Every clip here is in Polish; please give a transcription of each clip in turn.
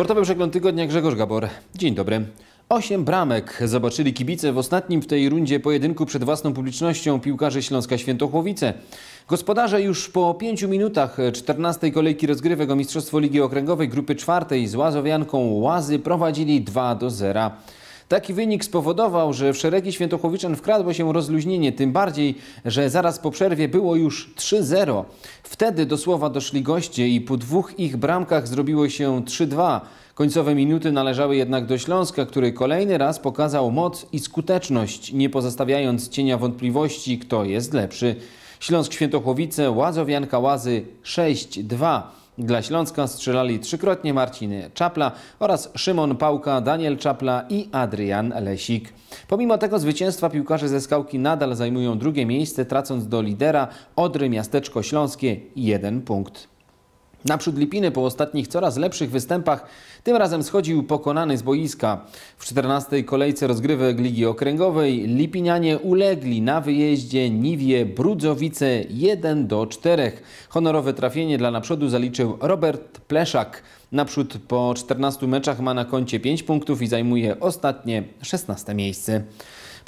Sportowy przegląd tygodnia Grzegorz Gabor. Dzień dobry. Osiem bramek zobaczyli kibice w ostatnim w tej rundzie pojedynku przed własną publicznością piłkarzy Śląska Świętochłowice. Gospodarze już po pięciu minutach 14 kolejki rozgrywek o Mistrzostwo Ligi Okręgowej grupy czwartej z Łazowianką Łazy prowadzili 2 do 0. Taki wynik spowodował, że w szeregi świętochłowiczan wkradło się rozluźnienie, tym bardziej, że zaraz po przerwie było już 3-0. Wtedy do słowa doszli goście i po dwóch ich bramkach zrobiło się 3-2. Końcowe minuty należały jednak do Śląska, który kolejny raz pokazał moc i skuteczność, nie pozostawiając cienia wątpliwości, kto jest lepszy. Śląsk Świętochłowice, Łazowianka Łazy 6-2. Dla Śląska strzelali trzykrotnie Marcin Czapla oraz Szymon Pałka, Daniel Czapla i Adrian Lesik. Pomimo tego zwycięstwa piłkarze ze Skałki nadal zajmują drugie miejsce, tracąc do lidera Odry Miasteczko Śląskie jeden punkt. Naprzód Lipiny po ostatnich coraz lepszych występach tym razem schodził pokonany z boiska. W 14. kolejce rozgrywek Ligi Okręgowej Lipinianie ulegli na wyjeździe Niwie Brudzowice 1 do 4. Honorowe trafienie dla naprzodu zaliczył Robert Pleszak. Naprzód po 14 meczach ma na koncie 5 punktów i zajmuje ostatnie 16 miejsce.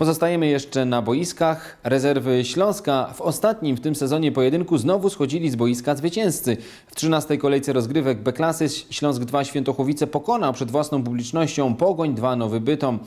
Pozostajemy jeszcze na boiskach. Rezerwy Śląska w ostatnim w tym sezonie pojedynku znowu schodzili z boiska zwycięzcy. W 13. kolejce rozgrywek B klasy Śląsk 2 Świętochowice pokonał przed własną publicznością Pogoń 2 Nowy Bytom.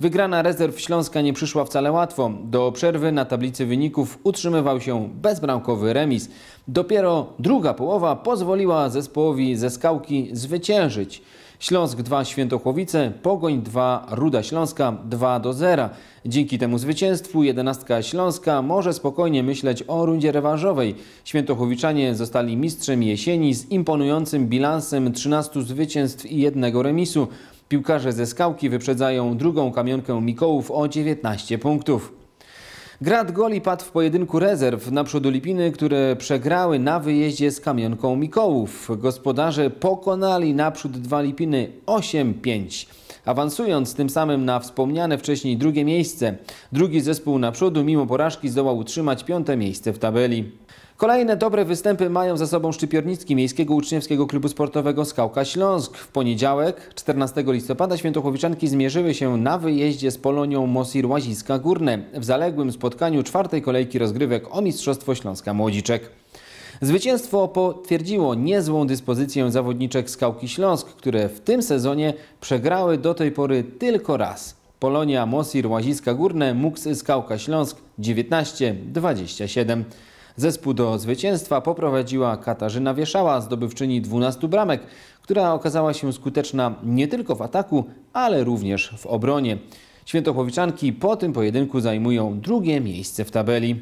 Wygrana rezerw Śląska nie przyszła wcale łatwo. Do przerwy na tablicy wyników utrzymywał się bezbramkowy remis. Dopiero druga połowa pozwoliła zespołowi ze Skałki zwyciężyć. Śląsk 2 Świętochłowice, Pogoń 2 Ruda Śląska 2 do 0. Dzięki temu zwycięstwu 11 Śląska może spokojnie myśleć o rundzie rewanżowej. Świętochłowiczanie zostali mistrzem jesieni z imponującym bilansem 13 zwycięstw i jednego remisu. Piłkarze ze Skałki wyprzedzają drugą kamionkę Mikołów o 19 punktów. Grad goli padł w pojedynku rezerw na przodu Lipiny, które przegrały na wyjeździe z Kamionką Mikołów. Gospodarze pokonali naprzód dwa Lipiny 8-5 awansując tym samym na wspomniane wcześniej drugie miejsce. Drugi zespół na mimo porażki zdołał utrzymać piąte miejsce w tabeli. Kolejne dobre występy mają za sobą szczypiornicki Miejskiego uczniowskiego Klubu Sportowego Skałka Śląsk. W poniedziałek, 14 listopada, świętochłowiczanki zmierzyły się na wyjeździe z Polonią Mosir Łaziska Górne w zaległym spotkaniu czwartej kolejki rozgrywek o Mistrzostwo Śląska Młodziczek. Zwycięstwo potwierdziło niezłą dyspozycję zawodniczek Skałki Śląsk, które w tym sezonie przegrały do tej pory tylko raz. Polonia Mosir Łaziska Górne, MUKS Skałka Śląsk 19-27. Zespół do zwycięstwa poprowadziła Katarzyna Wieszała, zdobywczyni 12 bramek, która okazała się skuteczna nie tylko w ataku, ale również w obronie. Świętochłowiczanki po tym pojedynku zajmują drugie miejsce w tabeli.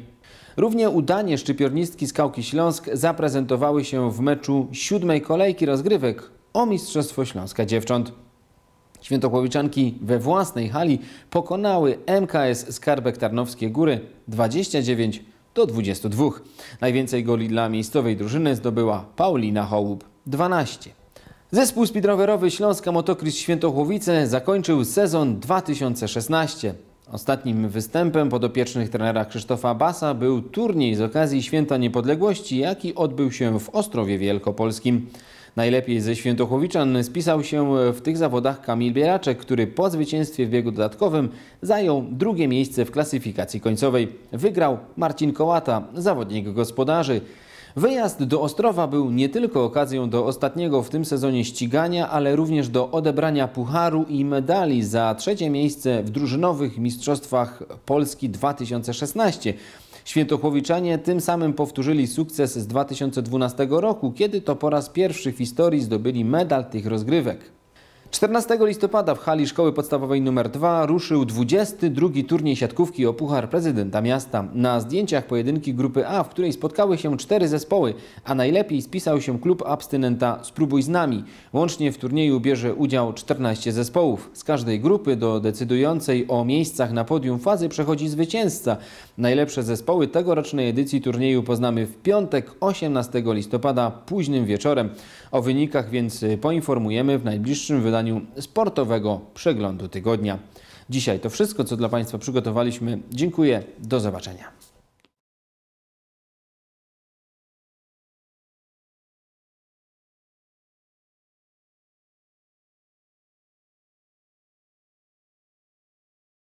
Równie udanie szczypiornistki z Kałki Śląsk zaprezentowały się w meczu siódmej kolejki rozgrywek o Mistrzostwo Śląska Dziewcząt. Świętochłowiczanki we własnej hali pokonały MKS Skarbek Tarnowskie Góry 29 do 22. Najwięcej goli dla miejscowej drużyny zdobyła Paulina Hołub 12. Zespół speedrowerowy Śląska Motokris Świętochłowice zakończył sezon 2016. Ostatnim występem podopiecznych trenera Krzysztofa Basa był turniej z okazji Święta Niepodległości, jaki odbył się w Ostrowie Wielkopolskim. Najlepiej ze Świętochowiczan spisał się w tych zawodach Kamil Bieraczek, który po zwycięstwie w biegu dodatkowym zajął drugie miejsce w klasyfikacji końcowej. Wygrał Marcin Kołata, zawodnik gospodarzy. Wyjazd do Ostrowa był nie tylko okazją do ostatniego w tym sezonie ścigania, ale również do odebrania pucharu i medali za trzecie miejsce w drużynowych Mistrzostwach Polski 2016 Świętochłowiczanie tym samym powtórzyli sukces z 2012 roku, kiedy to po raz pierwszy w historii zdobyli medal tych rozgrywek. 14 listopada w hali Szkoły Podstawowej nr 2 ruszył 22 turniej siatkówki o Puchar Prezydenta Miasta. Na zdjęciach pojedynki grupy A, w której spotkały się cztery zespoły, a najlepiej spisał się klub abstynenta Spróbuj z nami. Łącznie w turnieju bierze udział 14 zespołów. Z każdej grupy do decydującej o miejscach na podium fazy przechodzi zwycięzca. Najlepsze zespoły tegorocznej edycji turnieju poznamy w piątek 18 listopada późnym wieczorem. O wynikach więc y, poinformujemy w najbliższym wydaniu sportowego przeglądu tygodnia. Dzisiaj to wszystko, co dla Państwa przygotowaliśmy. Dziękuję, do zobaczenia.